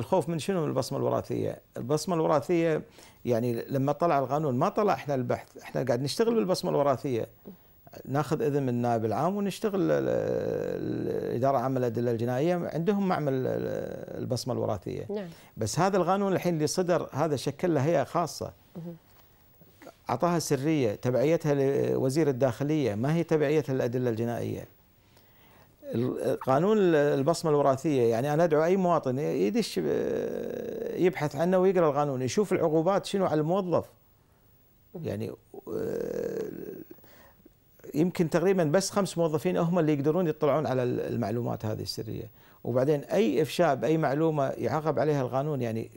الخوف من شنو من البصمه الوراثيه؟ البصمه الوراثيه يعني لما طلع القانون ما طلع احنا البحث، احنا قاعد نشتغل بالبصمه الوراثيه. ناخذ اذن من النائب العام ونشتغل الاداره العامه للادله الجنائيه عندهم معمل البصمه الوراثيه. نعم. بس هذا القانون الحين اللي صدر هذا شكل له هيئه خاصه. اعطاها سريه، تبعيتها لوزير الداخليه، ما هي تبعيتها للادله الجنائيه. قانون البصمه الوراثيه يعني انا ادعو اي مواطن يدش آه، يبحث عنه ويقرا القانون يشوف العقوبات شنو على الموظف يعني آه، يمكن تقريبا بس خمس موظفين هم اللي يقدرون يطلعون على المعلومات هذه السريه وبعدين اي افشاء باي معلومه يعاقب عليها القانون يعني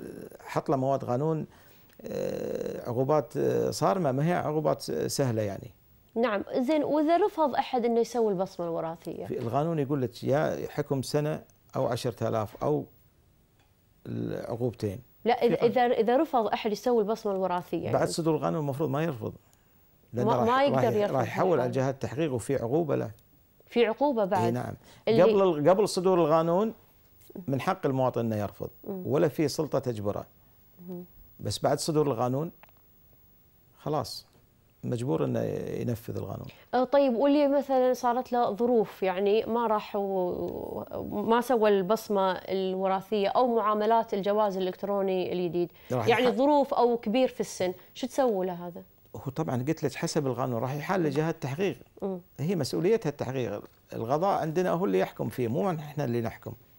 آه، حط له مواد قانون عقوبات صارمه ما هي عقوبات سهله يعني نعم زين واذا رفض احد انه يسوي البصمه الوراثيه القانون يقول لك يا حكم سنه او 10000 او عقوبتين لا اذا اذا رفض احد يسوي البصمه الوراثيه يعني. بعد صدور القانون المفروض ما يرفض لأن ما, ما يقدر يرفض راح يحول على يعني. جهات التحقيق وفي عقوبه له في عقوبه بعد اي نعم قبل قبل صدور القانون من حق المواطن انه يرفض ولا في سلطه تجبره بس بعد صدور القانون خلاص مجبور انه ينفذ القانون. آه، طيب واللي مثلا صارت له ظروف يعني ما راح ما سوى البصمه الوراثيه او معاملات الجواز الالكتروني الجديد، يعني ظروف او كبير في السن، شو تسوي له هذا؟ هو طبعا قلت لك حسب القانون راح يحال لجهه التحقيق. هي مسؤوليتها التحقيق، القضاء عندنا هو اللي يحكم فيه مو احنا اللي نحكم.